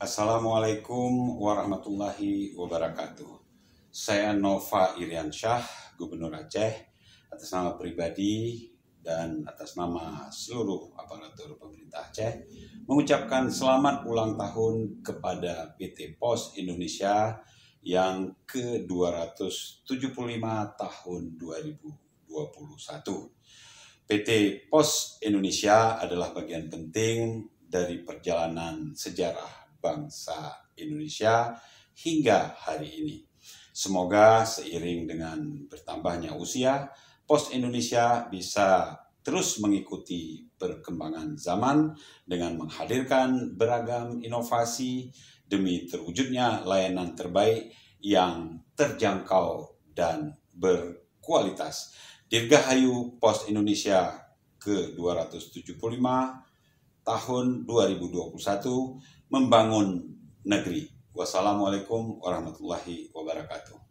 Assalamualaikum warahmatullahi wabarakatuh. Saya Nova Iriansyah, Gubernur Aceh, atas nama pribadi dan atas nama seluruh aparatur pemerintah Aceh, mengucapkan selamat ulang tahun kepada PT Pos Indonesia yang ke-275 tahun 2021. PT Pos Indonesia adalah bagian penting dari perjalanan sejarah bangsa Indonesia hingga hari ini. Semoga seiring dengan bertambahnya usia, Pos Indonesia bisa terus mengikuti perkembangan zaman dengan menghadirkan beragam inovasi demi terwujudnya layanan terbaik yang terjangkau dan berkualitas. Dirgahayu Pos Indonesia ke-275 tahun 2021 membangun negeri. Wassalamualaikum warahmatullahi wabarakatuh.